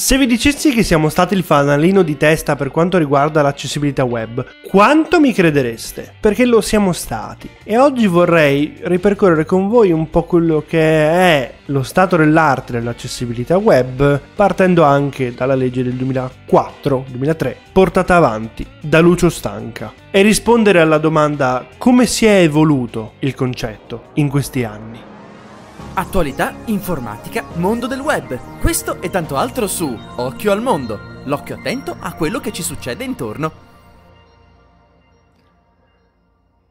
Se vi dicessi che siamo stati il fanalino di testa per quanto riguarda l'accessibilità web, quanto mi credereste? Perché lo siamo stati. E oggi vorrei ripercorrere con voi un po' quello che è lo stato dell'arte dell'accessibilità web, partendo anche dalla legge del 2004-2003, portata avanti da Lucio Stanca, e rispondere alla domanda come si è evoluto il concetto in questi anni. Attualità, informatica, mondo del web. Questo e tanto altro su Occhio al Mondo. L'occhio attento a quello che ci succede intorno.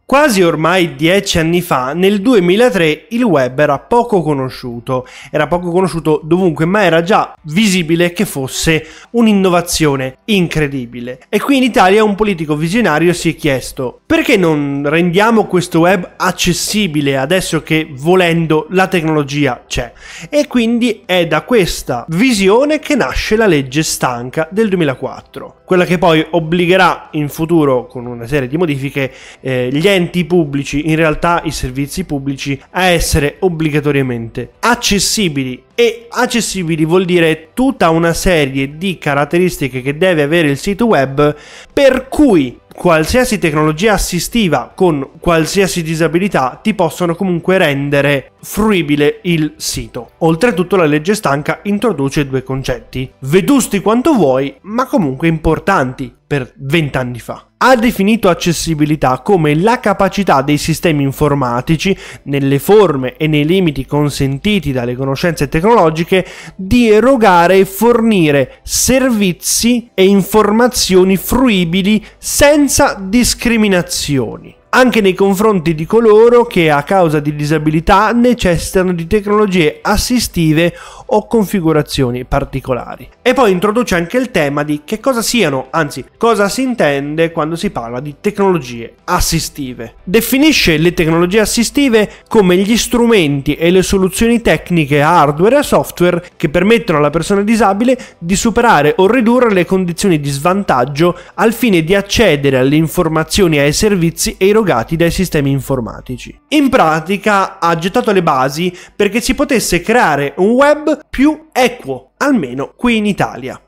Quasi ormai dieci anni fa, nel 2003, il web era poco conosciuto, era poco conosciuto dovunque, ma era già visibile che fosse un'innovazione incredibile. E qui in Italia un politico visionario si è chiesto perché non rendiamo questo web accessibile adesso che volendo la tecnologia c'è. E quindi è da questa visione che nasce la legge stanca del 2004, quella che poi obbligherà in futuro, con una serie di modifiche, eh, gli enti enti pubblici, in realtà i servizi pubblici, a essere obbligatoriamente accessibili. E accessibili vuol dire tutta una serie di caratteristiche che deve avere il sito web per cui qualsiasi tecnologia assistiva con qualsiasi disabilità ti possono comunque rendere fruibile il sito. Oltretutto la legge stanca introduce due concetti, vedusti quanto vuoi, ma comunque importanti, per vent'anni fa. Ha definito accessibilità come la capacità dei sistemi informatici, nelle forme e nei limiti consentiti dalle conoscenze tecnologiche, di erogare e fornire servizi e informazioni fruibili senza discriminazioni anche nei confronti di coloro che a causa di disabilità necessitano di tecnologie assistive o configurazioni particolari. E poi introduce anche il tema di che cosa siano, anzi cosa si intende quando si parla di tecnologie assistive. Definisce le tecnologie assistive come gli strumenti e le soluzioni tecniche hardware e software che permettono alla persona disabile di superare o ridurre le condizioni di svantaggio al fine di accedere alle informazioni e ai servizi erogati dai sistemi informatici. In pratica ha gettato le basi perché si potesse creare un web più equo, almeno qui in Italia.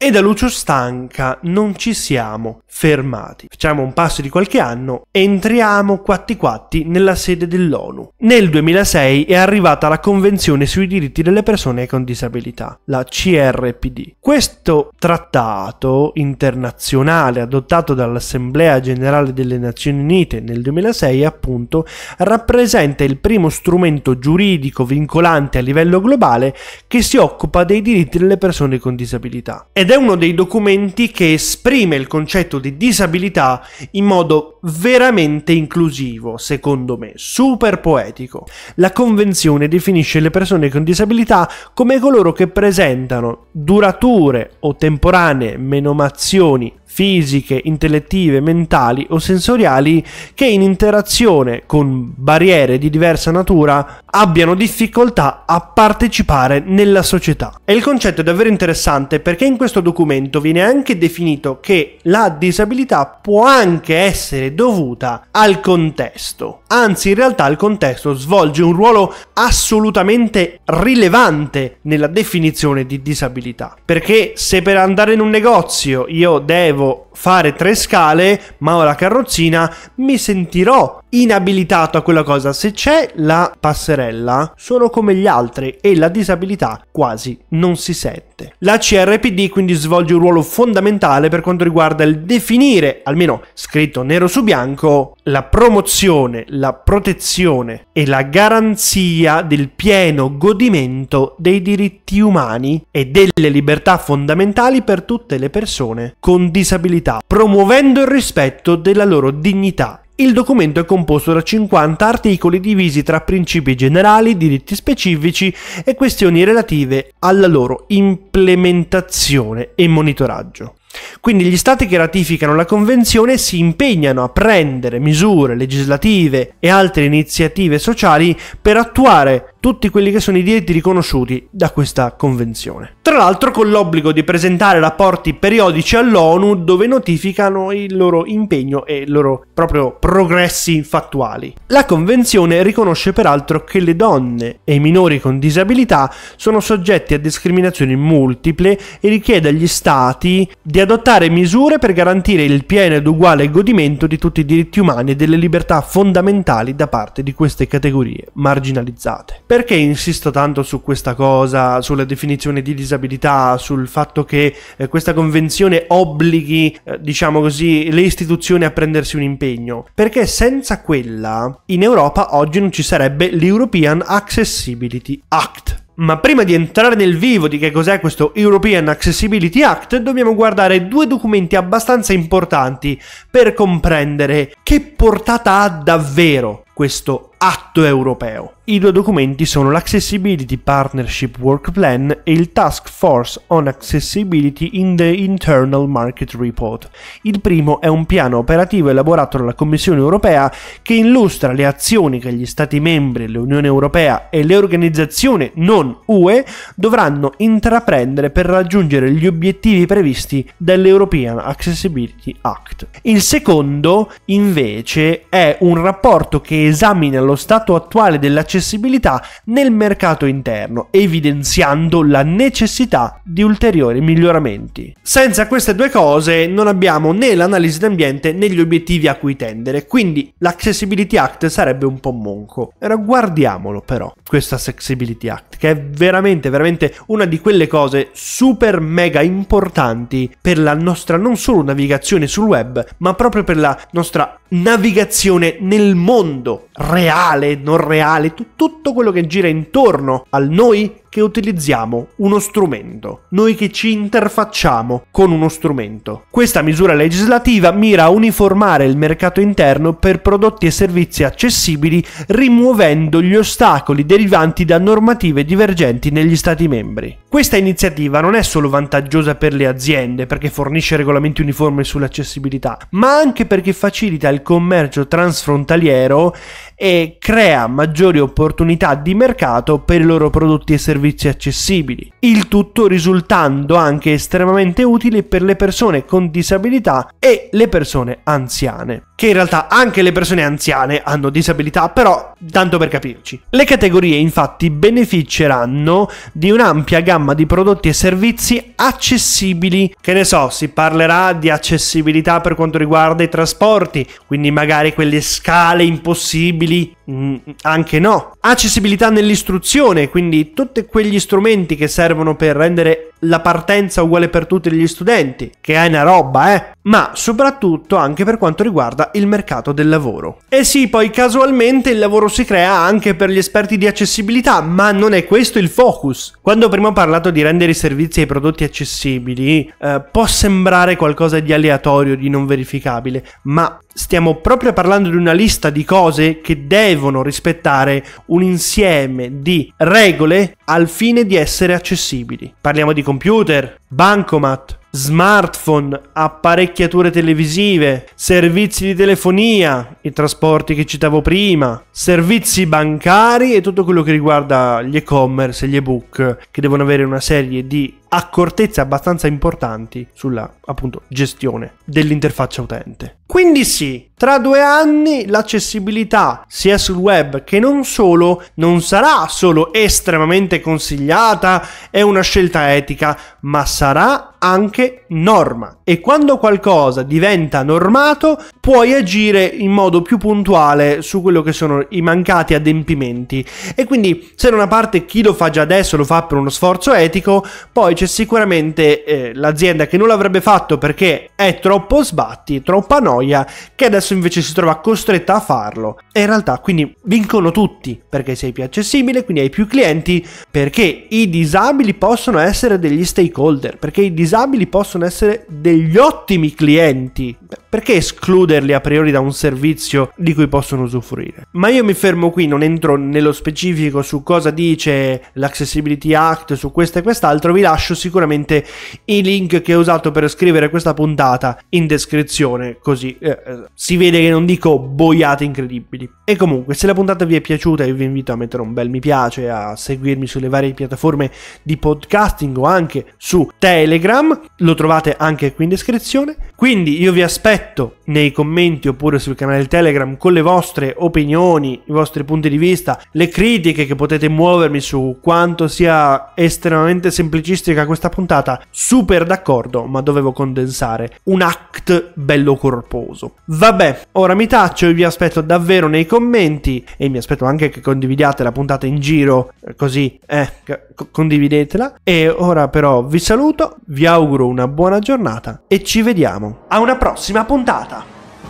E da Lucio Stanca non ci siamo fermati. Facciamo un passo di qualche anno entriamo quatti quatti nella sede dell'ONU. Nel 2006 è arrivata la Convenzione sui diritti delle persone con disabilità, la CRPD. Questo trattato internazionale adottato dall'Assemblea Generale delle Nazioni Unite nel 2006 appunto rappresenta il primo strumento giuridico vincolante a livello globale che si occupa dei diritti delle persone con disabilità. Ed ed è uno dei documenti che esprime il concetto di disabilità in modo veramente inclusivo, secondo me, super poetico. La Convenzione definisce le persone con disabilità come coloro che presentano durature o temporanee menomazioni fisiche, intellettive, mentali o sensoriali che in interazione con barriere di diversa natura abbiano difficoltà a partecipare nella società. E il concetto è davvero interessante perché in questo documento viene anche definito che la disabilità può anche essere dovuta al contesto. Anzi, in realtà il contesto svolge un ruolo assolutamente rilevante nella definizione di disabilità. Perché se per andare in un negozio io devo fare tre scale, ma ho la carrozzina, mi sentirò inabilitato a quella cosa. Se c'è la passerella, sono come gli altri e la disabilità quasi non si sente. La CRPD quindi svolge un ruolo fondamentale per quanto riguarda il definire, almeno scritto nero su bianco, la promozione, la protezione e la garanzia del pieno godimento dei diritti umani e delle libertà fondamentali per tutte le persone con disabilità, promuovendo il rispetto della loro dignità il documento è composto da 50 articoli divisi tra principi generali, diritti specifici e questioni relative alla loro implementazione e monitoraggio. Quindi gli Stati che ratificano la Convenzione si impegnano a prendere misure legislative e altre iniziative sociali per attuare tutti quelli che sono i diritti riconosciuti da questa convenzione. Tra l'altro con l'obbligo di presentare rapporti periodici all'ONU dove notificano il loro impegno e i loro proprio progressi fattuali. La convenzione riconosce peraltro che le donne e i minori con disabilità sono soggetti a discriminazioni multiple e richiede agli stati di adottare misure per garantire il pieno ed uguale godimento di tutti i diritti umani e delle libertà fondamentali da parte di queste categorie marginalizzate. Perché insisto tanto su questa cosa, sulla definizione di disabilità, sul fatto che eh, questa convenzione obblighi, eh, diciamo così, le istituzioni a prendersi un impegno? Perché senza quella in Europa oggi non ci sarebbe l'European Accessibility Act. Ma prima di entrare nel vivo di che cos'è questo European Accessibility Act, dobbiamo guardare due documenti abbastanza importanti per comprendere che portata ha davvero questo atto europeo. I due documenti sono l'Accessibility Partnership Work Plan e il Task Force on Accessibility in the Internal Market Report. Il primo è un piano operativo elaborato dalla Commissione europea che illustra le azioni che gli Stati membri, l'Unione europea e le organizzazioni non UE dovranno intraprendere per raggiungere gli obiettivi previsti dall'European Accessibility Act. Il secondo, invece, è un rapporto che esamina lo stato attuale dell'accessibilità nel mercato interno, evidenziando la necessità di ulteriori miglioramenti. Senza queste due cose non abbiamo né l'analisi d'ambiente né gli obiettivi a cui tendere, quindi l'Accessibility Act sarebbe un po' monco. Guardiamolo però, questo Accessibility Act, che è veramente, veramente una di quelle cose super mega importanti per la nostra non solo navigazione sul web, ma proprio per la nostra navigazione nel mondo reale, non reale, tutto quello che gira intorno al noi che utilizziamo uno strumento, noi che ci interfacciamo con uno strumento. Questa misura legislativa mira a uniformare il mercato interno per prodotti e servizi accessibili rimuovendo gli ostacoli derivanti da normative divergenti negli Stati membri. Questa iniziativa non è solo vantaggiosa per le aziende perché fornisce regolamenti uniformi sull'accessibilità, ma anche perché facilita il commercio transfrontaliero e crea maggiori opportunità di mercato per i loro prodotti e servizi accessibili, il tutto risultando anche estremamente utile per le persone con disabilità e le persone anziane che in realtà anche le persone anziane hanno disabilità, però tanto per capirci. Le categorie infatti beneficeranno di un'ampia gamma di prodotti e servizi accessibili. Che ne so, si parlerà di accessibilità per quanto riguarda i trasporti, quindi magari quelle scale impossibili Mm, anche no. Accessibilità nell'istruzione, quindi tutti quegli strumenti che servono per rendere la partenza uguale per tutti gli studenti, che è una roba, eh? Ma soprattutto anche per quanto riguarda il mercato del lavoro. E eh sì, poi casualmente il lavoro si crea anche per gli esperti di accessibilità, ma non è questo il focus. Quando prima ho parlato di rendere i servizi e i prodotti accessibili, eh, può sembrare qualcosa di aleatorio, di non verificabile, ma stiamo proprio parlando di una lista di cose che devono rispettare un insieme di regole al fine di essere accessibili. Parliamo di computer, bancomat, smartphone, apparecchiature televisive, servizi di telefonia, i trasporti che citavo prima, servizi bancari e tutto quello che riguarda gli e-commerce e gli ebook che devono avere una serie di accortezze abbastanza importanti sulla appunto gestione dell'interfaccia utente. Quindi sì, tra due anni l'accessibilità sia sul web che non solo non sarà solo estremamente consigliata, è una scelta etica, ma sarà anche norma. E quando qualcosa diventa normato, puoi agire in modo più puntuale su quello che sono i mancati adempimenti. E quindi, se da una parte chi lo fa già adesso lo fa per uno sforzo etico, poi c'è sicuramente eh, l'azienda che non l'avrebbe fatto perché è troppo sbatti, troppa noia, che adesso invece si trova costretta a farlo. E in realtà, quindi vincono tutti perché sei più accessibile, quindi hai più clienti, perché i disabili possono essere degli stakeholder, perché i disabili disabili possono essere degli ottimi clienti perché escluderli a priori da un servizio di cui possono usufruire? Ma io mi fermo qui, non entro nello specifico su cosa dice l'Accessibility Act, su questo e quest'altro, vi lascio sicuramente i link che ho usato per scrivere questa puntata in descrizione, così eh, eh, si vede che non dico boiate incredibili. E comunque, se la puntata vi è piaciuta, io vi invito a mettere un bel mi piace, a seguirmi sulle varie piattaforme di podcasting o anche su Telegram, lo trovate anche qui in descrizione. Quindi io vi aspetto aspetto nei commenti oppure sul canale Telegram con le vostre opinioni, i vostri punti di vista, le critiche che potete muovermi su quanto sia estremamente semplicistica questa puntata. Super d'accordo, ma dovevo condensare un act bello corposo. Vabbè, ora mi taccio e vi aspetto davvero nei commenti e mi aspetto anche che condividiate la puntata in giro, eh, così, eh, c- condividetela. E ora però vi saluto, vi auguro una buona giornata e ci vediamo. A una prossima! prossima puntata.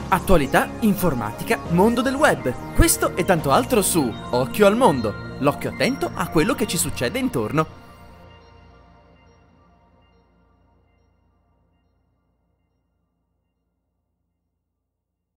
Attualità, informatica, mondo del web. Questo e tanto altro su Occhio al Mondo. L'occhio attento a quello che ci succede intorno.